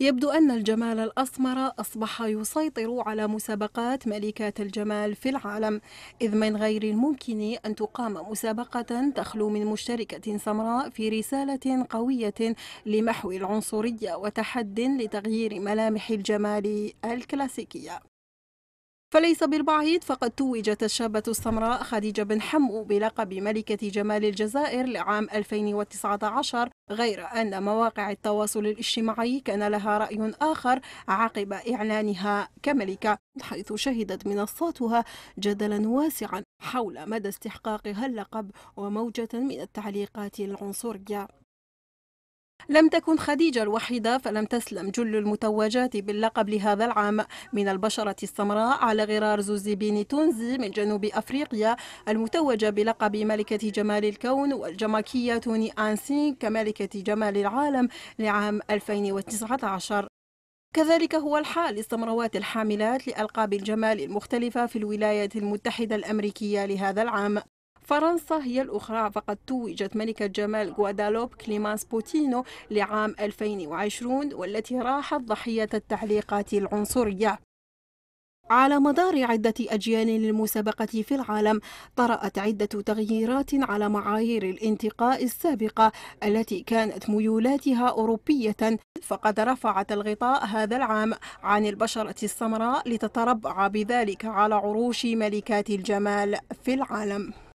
يبدو أن الجمال الأسمر أصبح يسيطر على مسابقات ملكات الجمال في العالم إذ من غير الممكن أن تقام مسابقة تخلو من مشتركة سمراء في رسالة قوية لمحو العنصرية وتحد لتغيير ملامح الجمال الكلاسيكية فليس بالبعيد فقد توجت الشابة السمراء خديجة بن حمو بلقب ملكة جمال الجزائر لعام 2019 غير أن مواقع التواصل الاجتماعي كان لها رأي آخر عقب إعلانها كملكة حيث شهدت منصاتها جدلا واسعا حول مدى استحقاقها اللقب وموجة من التعليقات العنصرية لم تكن خديجة الوحيدة فلم تسلم جل المتوجات باللقب لهذا العام من البشرة السمراء على غرار زوزي بيني تونزي من جنوب أفريقيا المتوجة بلقب ملكة جمال الكون والجماكية توني أنسين كملكة جمال العالم لعام 2019 كذلك هو الحال للسمروات الحاملات لألقاب الجمال المختلفة في الولايات المتحدة الأمريكية لهذا العام فرنسا هي الأخرى فقد توجت ملكة جمال غوادالوب كليمانس بوتينو لعام 2020 والتي راحت ضحية التعليقات العنصرية على مدار عدة أجيال للمسابقة في العالم طرأت عدة تغييرات على معايير الانتقاء السابقة التي كانت ميولاتها أوروبية فقد رفعت الغطاء هذا العام عن البشرة السمراء لتتربع بذلك على عروش ملكات الجمال في العالم